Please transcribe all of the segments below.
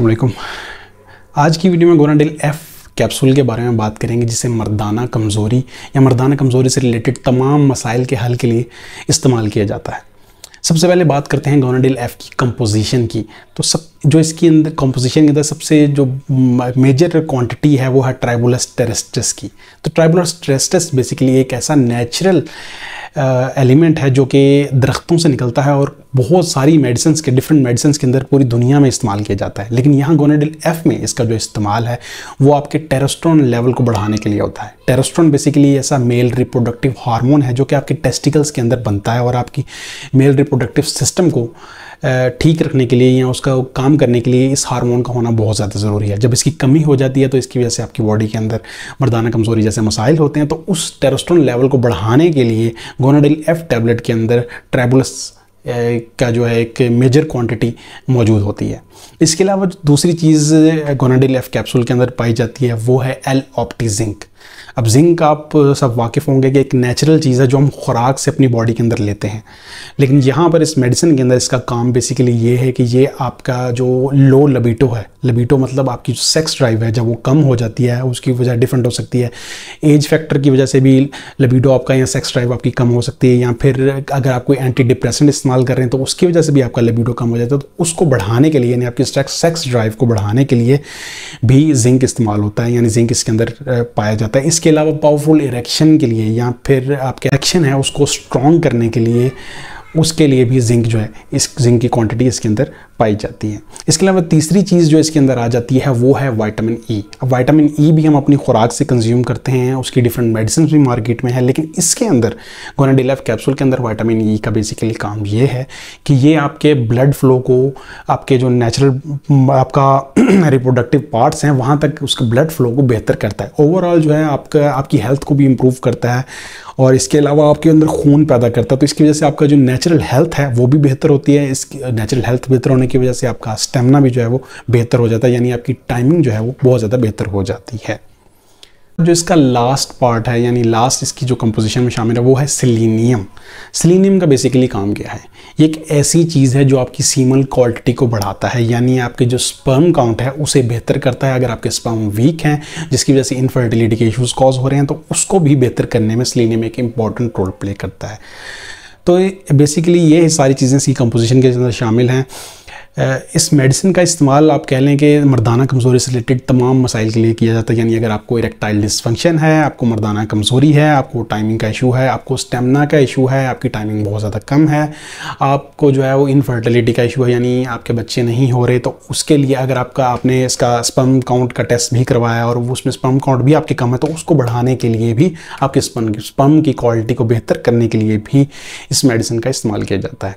अलकुम आज की वीडियो में गोनाडिल एफ़ कैप्सूल के बारे में बात करेंगे जिसे मर्दाना कमज़ोरी या मर्दाना कमज़ोरी से रिलेटेड तमाम मसाइल के हल के लिए इस्तेमाल किया जाता है सबसे पहले बात करते हैं गोनाडिल एफ़ की कंपोजिशन की तो सब जो इसकी अंदर कंपोजिशन के अंदर सबसे जो मेजर क्वांटिटी है वो है ट्राइबुलस टेरेस्टस की तो ट्राइबुलस टेरेस्टस बेसिकली एक ऐसा नेचुरल एलिमेंट uh, है जो कि दरख्तों से निकलता है और बहुत सारी मेडिसिन के डिफरेंट मेडिसिन के अंदर पूरी दुनिया में इस्तेमाल किया जाता है लेकिन यहाँ गोनेडिल एफ में इसका जो इस्तेमाल है वो आपके टेरोस्ट्रॉन लेवल को बढ़ाने के लिए होता है टेरोस्ट्रॉन बेसिकली ऐसा मेल रिप्रोडक्टिव हार्मोन है जो कि आपके टेस्टिकल्स के अंदर बनता है और आपकी मेल रिप्रोडक्टिव सिस्टम को ठीक रखने के लिए या उसका काम करने के लिए इस हार्मोन का होना बहुत ज़्यादा ज़रूरी है जब इसकी कमी हो जाती है तो इसकी वजह से आपकी बॉडी के अंदर मर्दाना कमज़ोरी जैसे मसाइल होते हैं तो उस टेरोस्ट्रॉन लेवल को बढ़ाने के लिए गोनाडिल एफ टैबलेट के अंदर ट्रेबुलस का जो है एक मेजर क्वांटिटी मौजूद होती है इसके अलावा दूसरी चीज़ गोनाडिल एफ कैप्सूल के अंदर पाई जाती है वो है एल ऑप्टी जिंक अब जिंक आप सब वाकिफ़ होंगे कि एक नेचुरल चीज़ है जो हम खुराक से अपनी बॉडी के अंदर लेते हैं लेकिन यहाँ पर इस मेडिसिन के अंदर इसका काम बेसिकली ये है कि ये आपका जो लो लबीटो है लबीटो मतलब आपकी जो सेक्स ड्राइव है जब वो कम हो जाती है उसकी वजह डिफरेंट हो सकती है एज फैक्टर की वजह से भी लबीटो आपका या सेक्स ड्राइव आपकी कम हो सकती है या फिर अगर आप कोई एंटी डिप्रेसेंट इस्तेमाल कर रहे हैं तो उसकी वजह से भी आपका लबीडो कम हो जाता है तो उसको बढ़ाने के लिए यानी आपकी सेक्स ड्राइव को बढ़ाने के लिए भी जिंक इस्तेमाल होता है यानी जिंक इसके अंदर पाया जाता है इसके इसके अलावा पावरफुल इरेक्शन के लिए या फिर आपके एक्शन है उसको स्ट्रॉन्ग करने के लिए उसके लिए भी जिंक जो है इस जिंक की क्वांटिटी इसके अंदर पाई जाती है इसके अलावा तीसरी चीज़ जो इसके अंदर आ जाती है वो है वाइटामिन ई e. अब वाइटामिन ई e भी हम अपनी खुराक से कंज्यूम करते हैं उसकी डिफरेंट मेडिसिन भी मार्केट में है लेकिन इसके अंदर गोनाडिलाफ कैप्सूल के अंदर वाइटामिन ई e का बेसिकली काम ये है कि ये आपके ब्लड फ्लो को आपके जो नेचुरल आपका रिप्रोडक्टिव पार्ट्स हैं वहाँ तक उसके ब्लड फ्लो को बेहतर करता है ओवरऑल जो है आपका आपकी हेल्थ को भी इम्प्रूव करता है और इसके अलावा आपके अंदर खून पैदा करता है तो इसकी वजह से आपका जो नेचुरल हेल्थ है वो भी बेहतर होती है इस नेचुरल हेल्थ बेहतर होने की वजह से आपका स्टेमिना भी जो है वो बेहतर हो जाता है यानी आपकी टाइमिंग जो है वो बहुत ज़्यादा बेहतर हो जाती है जो इसका लास्ट पार्ट है यानी लास्ट इसकी जो कंपोजिशन में शामिल है वो है सिलीनियम सिलीनियम का बेसिकली काम क्या है ये एक ऐसी चीज़ है जो आपकी सीमल क्वालिटी को बढ़ाता है यानी आपके जो स्पर्म काउंट है उसे बेहतर करता है अगर आपके स्पर्म वीक हैं जिसकी वजह से इनफर्टिलिटी के इश्यूज़ कॉज हो रहे हैं तो उसको भी बेहतर करने में सिलीनियम एक इम्पॉर्टेंट रोल प्ले करता है तो बेसिकली ये सारी चीज़ें इसकी कंपोजिशन के अंदर शामिल हैं इस मेडिसिन का इस्तेमाल आप कह लें कि मर्दाना कमज़ोरी से रिलेटेड तमाम मसाइल के लिए किया जाता है यानी अगर आपको इरेक्टाइल डिसफंक्शन है आपको मर्दाना कमज़ोरी है आपको टाइमिंग का इशू है आपको स्टेमिना का इशू है आपकी टाइमिंग बहुत ज़्यादा कम है आपको जो है वो इनफर्टिलिटी का इशू है यानी आपके बच्चे नहीं हो रहे तो उसके लिए अगर आपका आपने इसका स्पम काउंट का टेस्ट भी करवाया और उसमें स्पम काउंट भी आपके कम है तो उसको बढ़ाने के लिए भी आपके स्पम स्पम की क्वालिटी को बेहतर करने के लिए भी इस मेडिसिन का इस्तेमाल किया जाता है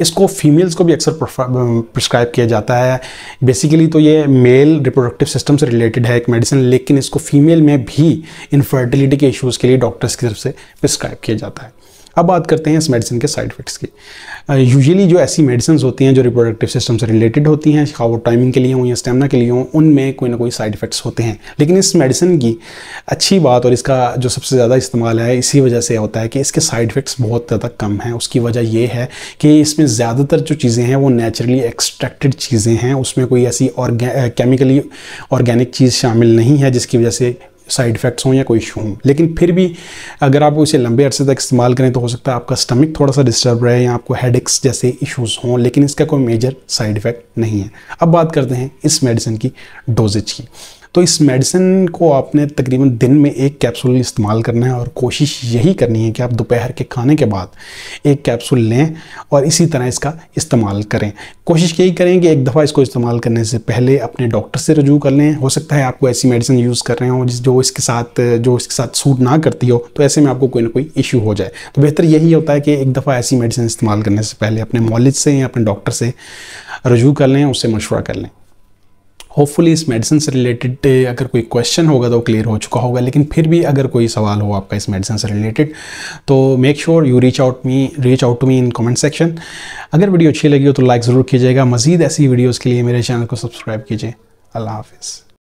इसको फीमेल्स को भी अक्सर प्रिस्क्राइब किया जाता है बेसिकली तो ये मेल रिप्रोडक्टिव सिस्टम से रिलेटेड है एक मेडिसिन लेकिन इसको फीमेल में भी इनफर्टिलिटी के इश्यूज़ के लिए डॉक्टर्स की तरफ से प्रिस्क्राइब किया जाता है अब बात करते हैं इस मेडिसिन के साइड इफेक्ट्स की यूजुअली जो ऐसी मेडिसिन होती हैं जो रिप्रोडक्टिव सिस्टम से रिलेटेड होती हैं खा वो टाइमिंग के लिए हों या स्टेमिना के लिए हों उनमें कोई ना कोई साइड इफेक्ट्स होते हैं लेकिन इस मेडिसिन की अच्छी बात और इसका जो सबसे ज़्यादा इस्तेमाल है इसी वजह से होता है कि इसके साइड इफेक्ट्स बहुत ज़्यादा कम हैं उसकी वजह यह है कि इसमें ज़्यादातर जो चीज़ें हैं वो नेचुरली एक्सट्रैक्टेड चीज़ें हैं उसमें कोई ऐसी ऑर्गे केमिकली ऑर्गेनिक चीज़ शामिल नहीं है जिसकी वजह से साइड इफेक्ट्स हों या कोई इशू हों लेकिन फिर भी अगर आप उसे लंबे अरसे तक इस्तेमाल करें तो हो सकता है आपका स्टमक थोड़ा सा डिस्टर्ब रहे या आपको हेड जैसे इशूज़ हों लेकिन इसका कोई मेजर साइड इफेक्ट नहीं है अब बात करते हैं इस मेडिसिन की डोजेज की तो इस मेडिसिन को आपने तकरीबन दिन में एक कैप्सूल इस्तेमाल करना है और कोशिश यही करनी है कि आप दोपहर के खाने के बाद एक कैप्सूल लें और इसी तरह इसका इस्तेमाल करें कोशिश यही करें कि एक दफ़ा इसको इस्तेमाल करने से पहले अपने डॉक्टर से रजू कर लें हो सकता है आपको ऐसी मेडिसिन यूज़ कर रहे हो जिस जो इसके साथ जो इसके साथ सूट ना करती हो तो ऐसे में आपको कोई ना कोई इशू हो जाए तो बेहतर यही होता है कि एक दफ़ा ऐसी मेडिसिन इस्तेमाल करने से पहले अपने मॉलिज से या अपने डॉक्टर से रजू कर लें उससे मशवरा कर लें होपफुली इस मेडिसिन से रिलेटेड अगर कोई क्वेश्चन होगा तो क्लियर हो चुका होगा लेकिन फिर भी अगर कोई सवाल हो आपका इस मेडिसिन से रिलेटेड तो make sure you reach out me reach out to me in comment section अगर वीडियो अच्छी लगी हो तो लाइक ज़रूर कीजिएगा मजीद ऐसी वीडियोज़ के लिए मेरे चैनल को सब्सक्राइब कीजिए अल्लाह हाफिज़